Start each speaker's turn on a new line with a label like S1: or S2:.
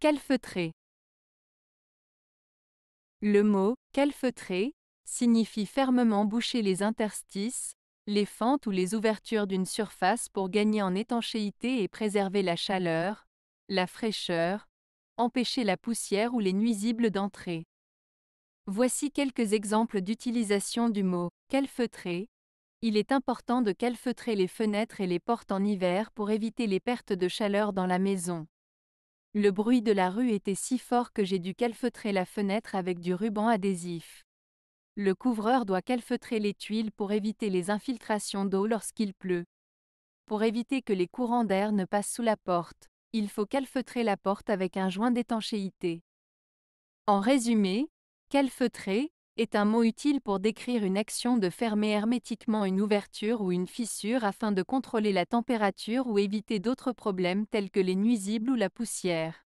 S1: Calfeutrer. Le mot
S2: calfeutrer signifie fermement boucher les interstices, les fentes ou les ouvertures d'une surface pour gagner en étanchéité et préserver la chaleur, la fraîcheur, empêcher la poussière ou les nuisibles d'entrer. Voici quelques exemples d'utilisation du mot calfeutrer. Il est important de calfeutrer les fenêtres et les portes en hiver pour éviter les pertes de chaleur dans la maison. Le bruit de la rue était si fort que j'ai dû calfeutrer la fenêtre avec du ruban adhésif. Le couvreur doit calfeutrer les tuiles pour éviter les infiltrations d'eau lorsqu'il pleut. Pour éviter que les courants d'air ne passent sous la porte, il faut calfeutrer la porte avec un joint d'étanchéité. En résumé, calfeutrer, est un mot utile pour décrire une action de fermer hermétiquement une ouverture ou une fissure afin de contrôler la température ou éviter d'autres problèmes tels que les nuisibles ou la
S1: poussière.